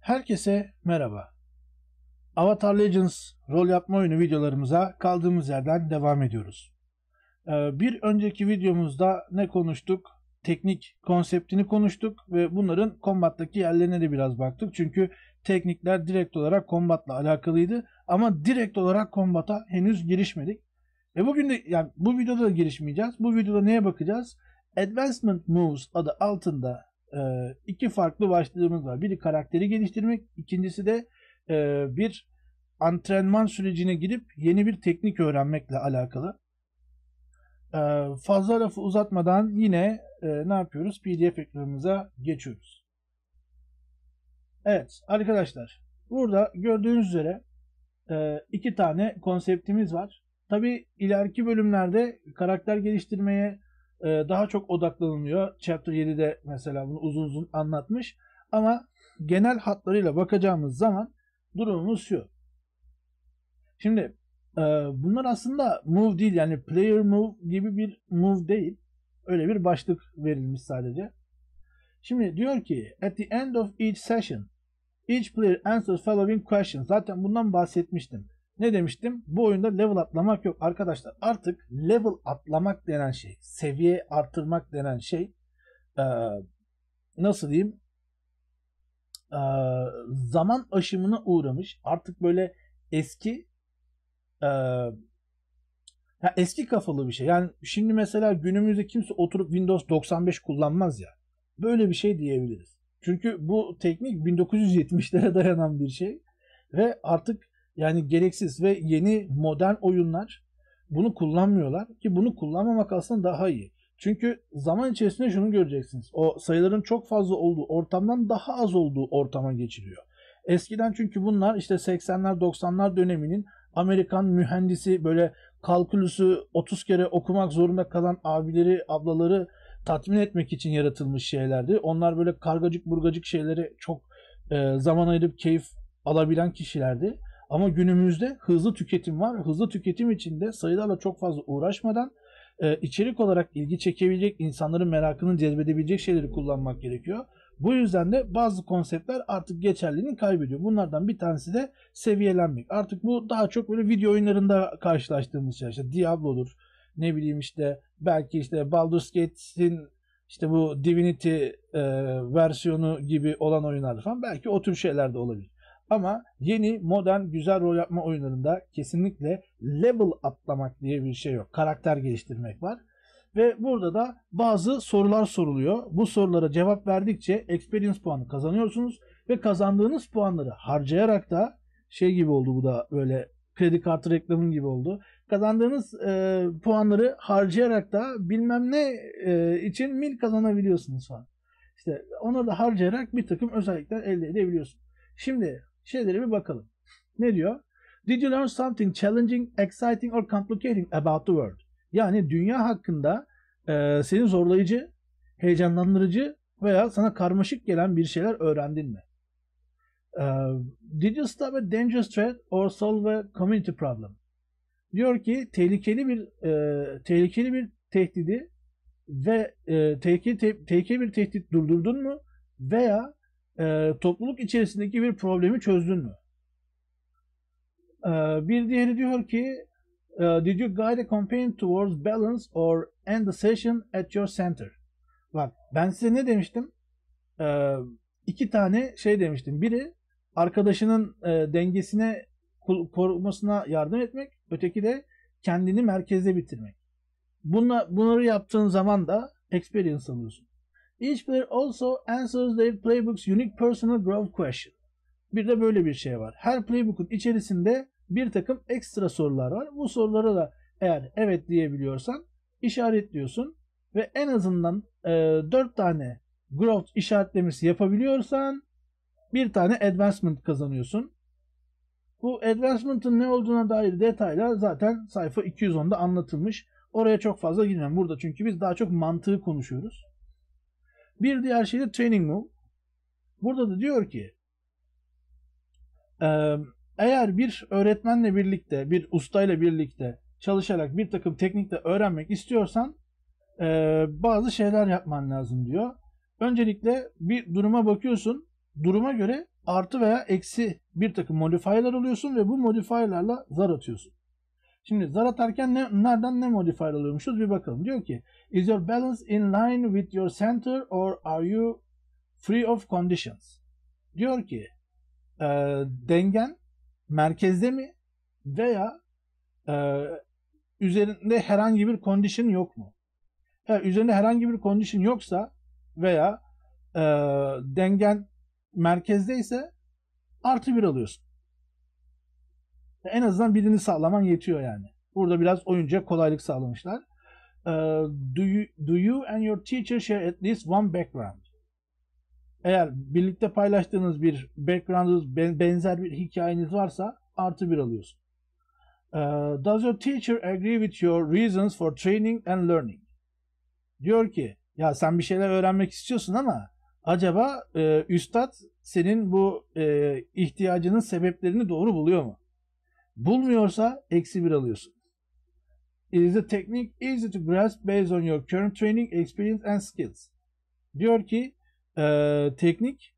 Herkese merhaba. Avatar Legends rol yapma oyunu videolarımıza kaldığımız yerden devam ediyoruz. Ee, bir önceki videomuzda ne konuştuk? Teknik konseptini konuştuk ve bunların kombattaki yerlerine de biraz baktık. Çünkü teknikler direkt olarak kombatla alakalıydı ama direkt olarak kombata henüz girişmedik. E bugün de yani bu videoda da girişmeyeceğiz. Bu videoda neye bakacağız? Advancement Moves adı altında ee, iki farklı başlığımız var. Biri karakteri geliştirmek, ikincisi de e, bir antrenman sürecine girip yeni bir teknik öğrenmekle alakalı. Ee, fazla lafı uzatmadan yine e, ne yapıyoruz? PDF ekranımıza geçiyoruz. Evet arkadaşlar burada gördüğünüz üzere e, iki tane konseptimiz var. Tabi ileriki bölümlerde karakter geliştirmeye e, daha çok odaklanılıyor. Chapter 7'de mesela bunu uzun uzun anlatmış. Ama genel hatlarıyla bakacağımız zaman durumumuz şu. Şimdi e, bunlar aslında move değil yani player move gibi bir move değil. Öyle bir başlık verilmiş sadece. Şimdi diyor ki at the end of each session each player answers following questions. Zaten bundan bahsetmiştim. Ne demiştim? Bu oyunda level atlamak yok arkadaşlar. Artık level atlamak denen şey, seviye artırmak denen şey nasıl diyeyim? zaman aşımına uğramış. Artık böyle eski ya eski kafalı bir şey. Yani şimdi mesela günümüzde kimse oturup Windows 95 kullanmaz ya. Böyle bir şey diyebiliriz. Çünkü bu teknik 1970'lere dayanan bir şey ve artık yani gereksiz ve yeni modern oyunlar bunu kullanmıyorlar ki bunu kullanmamak aslında daha iyi. Çünkü zaman içerisinde şunu göreceksiniz. O sayıların çok fazla olduğu ortamdan daha az olduğu ortama geçiliyor. Eskiden çünkü bunlar işte 80'ler 90'lar döneminin Amerikan mühendisi böyle kalkülüsü 30 kere okumak zorunda kalan abileri, ablaları tatmin etmek için yaratılmış şeylerdi. Onlar böyle kargacık burgacık şeyleri çok e, zaman ayırıp keyif alabilen kişilerdi. Ama günümüzde hızlı tüketim var. Hızlı tüketim içinde sayılarla çok fazla uğraşmadan e, içerik olarak ilgi çekebilecek, insanların merakını cezbedebilecek şeyleri kullanmak gerekiyor. Bu yüzden de bazı konseptler artık geçerliliğini kaybediyor. Bunlardan bir tanesi de seviyelenmek. Artık bu daha çok böyle video oyunlarında karşılaştığımız şey. İşte Diablo Ne bileyim işte belki işte Baldur's Gate'in işte bu Divinity e, versiyonu gibi olan oyunlar falan belki o tür şeyler de olabilir. Ama yeni modern güzel rol yapma oyunlarında kesinlikle level atlamak diye bir şey yok. Karakter geliştirmek var. Ve burada da bazı sorular soruluyor. Bu sorulara cevap verdikçe experience puanı kazanıyorsunuz ve kazandığınız puanları harcayarak da şey gibi oldu bu da böyle kredi kartı reklamın gibi oldu. Kazandığınız e, puanları harcayarak da bilmem ne e, için mil kazanabiliyorsunuz falan. İşte onları da harcayarak bir takım özellikler elde edebiliyorsunuz. Şimdi şeylere bir bakalım. Ne diyor? Did you learn something challenging, exciting or complicating about the world? Yani dünya hakkında e, seni zorlayıcı, heyecanlandırıcı veya sana karmaşık gelen bir şeyler öğrendin mi? E, did you stop a dangerous threat or solve a community problem? Diyor ki tehlikeli bir e, tehlikeli bir tehdidi ve e, tehlikeli, te, tehlikeli bir tehdit durdurdun mu veya e, topluluk içerisindeki bir problemi çözdün mü? E, bir diğeri diyor ki Uh, did you guide a campaign towards balance or end the session at your center? Bak ben size ne demiştim? Ee, iki tane şey demiştim. Biri arkadaşının e, dengesine korumasına yardım etmek. Öteki de kendini merkezde bitirmek. Bunla, bunları yaptığın zaman da experience alıyorsun. Each player also answers their playbook's unique personal growth question. Bir de böyle bir şey var. Her playbook'un içerisinde bir takım ekstra sorular var. Bu sorulara da eğer evet diyebiliyorsan işaretliyorsun ve en azından e, 4 tane growth işaretlemesi yapabiliyorsan bir tane advancement kazanıyorsun. Bu advancement'ın ne olduğuna dair detaylar zaten sayfa 210'da anlatılmış. Oraya çok fazla girmem burada çünkü biz daha çok mantığı konuşuyoruz. Bir diğer şey de training move. Burada da diyor ki eğer bir öğretmenle birlikte, bir ustayla birlikte çalışarak bir takım teknikle öğrenmek istiyorsan bazı şeyler yapman lazım diyor. Öncelikle bir duruma bakıyorsun. Duruma göre artı veya eksi bir takım modifierler alıyorsun ve bu modifierlarla zar atıyorsun. Şimdi zar atarken ne, nereden ne modifier alıyormuşuz bir bakalım. Diyor ki is your balance in line with your center or are you free of conditions? Diyor ki e, dengen merkezde mi veya e, üzerinde herhangi bir condition yok mu? Eğer üzerinde herhangi bir condition yoksa veya e, dengen merkezdeyse artı bir alıyorsun. En azından birini sağlaman yetiyor yani. Burada biraz oyuncuya kolaylık sağlamışlar. Ee, do, you, do you and your teacher share at least one background? Eğer birlikte paylaştığınız bir background'ınız, benzer bir hikayeniz varsa artı bir alıyorsun. Ee, does your teacher agree with your reasons for training and learning? Diyor ki ya sen bir şeyler öğrenmek istiyorsun ama acaba e, üstad senin bu e, ihtiyacının sebeplerini doğru buluyor mu? Bulmuyorsa eksi 1 alıyorsun. Is the technique easy to grasp based on your current training, experience and skills? Diyor ki e, teknik,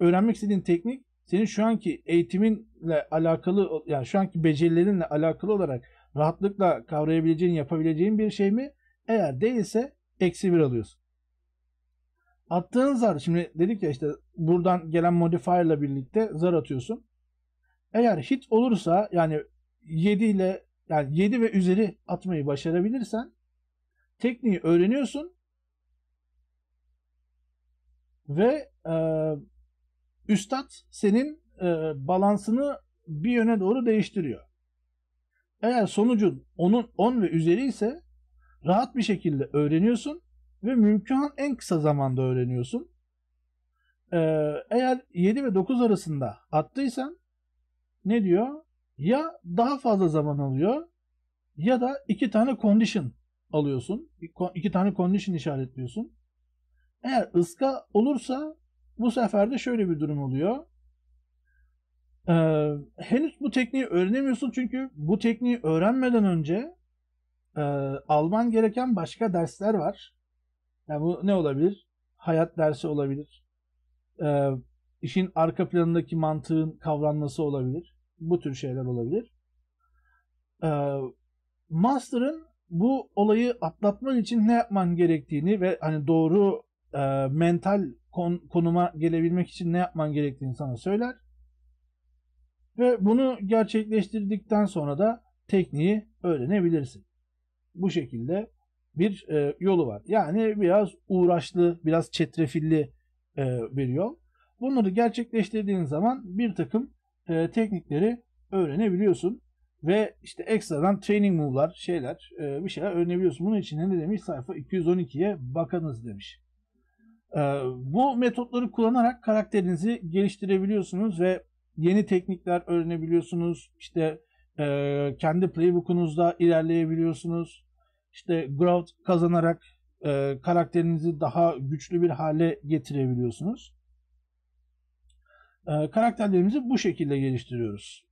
öğrenmek istediğin teknik senin şu anki eğitiminle alakalı, yani şu anki becerilerinle alakalı olarak rahatlıkla kavrayabileceğin, yapabileceğin bir şey mi? Eğer değilse eksi 1 alıyorsun. Attığın zar, şimdi dedik ya işte buradan gelen modifierla birlikte zar atıyorsun. Eğer hit olursa yani 7 ile yani 7 ve üzeri atmayı başarabilirsen tekniği öğreniyorsun ve e, üstad senin e, balansını bir yöne doğru değiştiriyor. Eğer sonucun onun 10 ve üzeri ise rahat bir şekilde öğreniyorsun ve mümkün en kısa zamanda öğreniyorsun. Ee, eğer 7 ve 9 arasında attıysan ne diyor? Ya daha fazla zaman alıyor ya da iki tane condition alıyorsun. iki tane condition işaretliyorsun. Eğer ıska olursa bu sefer de şöyle bir durum oluyor. Ee, henüz bu tekniği öğrenemiyorsun çünkü bu tekniği öğrenmeden önce e, alman gereken başka dersler var. Yani bu ne olabilir? Hayat dersi olabilir. E, işin arka planındaki mantığın kavranması olabilir. Bu tür şeyler olabilir. Ee, Master'ın bu olayı atlatman için ne yapman gerektiğini ve hani doğru e, mental kon, konuma gelebilmek için ne yapman gerektiğini sana söyler. Ve bunu gerçekleştirdikten sonra da tekniği öğrenebilirsin. Bu şekilde bir e, yolu var. Yani biraz uğraşlı, biraz çetrefilli e, bir yol. Bunları gerçekleştirdiğin zaman bir takım e, teknikleri öğrenebiliyorsun. Ve işte ekstradan training move'lar, şeyler, e, bir şeyler öğrenebiliyorsun. Bunun için ne demiş? Sayfa 212'ye bakınız demiş. E, bu metotları kullanarak karakterinizi geliştirebiliyorsunuz ve yeni teknikler öğrenebiliyorsunuz. İşte e, kendi playbook'unuzda ilerleyebiliyorsunuz. İşte growth kazanarak e, karakterinizi daha güçlü bir hale getirebiliyorsunuz e, karakterlerimizi bu şekilde geliştiriyoruz.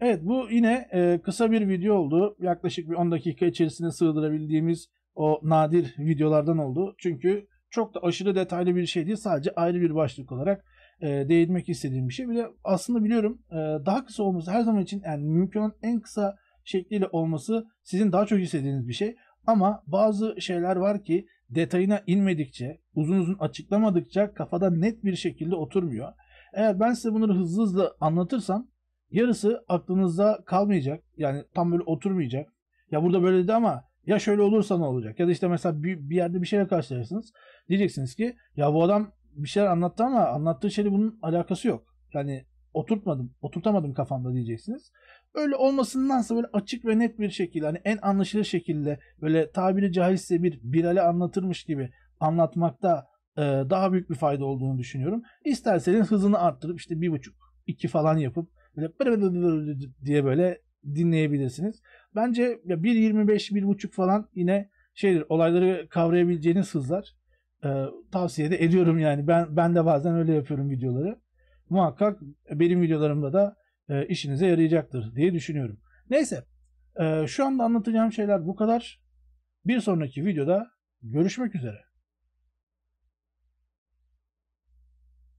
Evet bu yine e, kısa bir video oldu. Yaklaşık bir 10 dakika içerisinde sığdırabildiğimiz o nadir videolardan oldu. Çünkü çok da aşırı detaylı bir şey değil. Sadece ayrı bir başlık olarak e, değinmek istediğim bir şey. Bir de aslında biliyorum e, daha kısa olması her zaman için yani mümkün olan en kısa şekliyle olması sizin daha çok istediğiniz bir şey. Ama bazı şeyler var ki detayına inmedikçe, uzun uzun açıklamadıkça kafada net bir şekilde oturmuyor. Eğer ben size bunları hızlı hızlı anlatırsam yarısı aklınızda kalmayacak. Yani tam böyle oturmayacak. Ya burada böyle dedi ama ya şöyle olursa ne olacak? Ya da işte mesela bir, bir yerde bir şeyle karşılaşırsınız. Diyeceksiniz ki ya bu adam bir şeyler anlattı ama anlattığı şeyle bunun alakası yok. Yani oturtmadım, oturtamadım kafamda diyeceksiniz. Öyle olmasındansa böyle açık ve net bir şekilde hani en anlaşılır şekilde böyle tabiri caizse bir birale anlatırmış gibi anlatmakta e, daha büyük bir fayda olduğunu düşünüyorum. İsterseniz hızını arttırıp işte bir buçuk iki falan yapıp böyle diye böyle dinleyebilirsiniz. Bence 1.25 buçuk falan yine şeydir olayları kavrayabileceğiniz hızlar e, tavsiye de ediyorum yani. Ben ben de bazen öyle yapıyorum videoları. Muhakkak benim videolarımda da e, işinize yarayacaktır diye düşünüyorum. Neyse e, şu anda anlatacağım şeyler bu kadar. Bir sonraki videoda görüşmek üzere.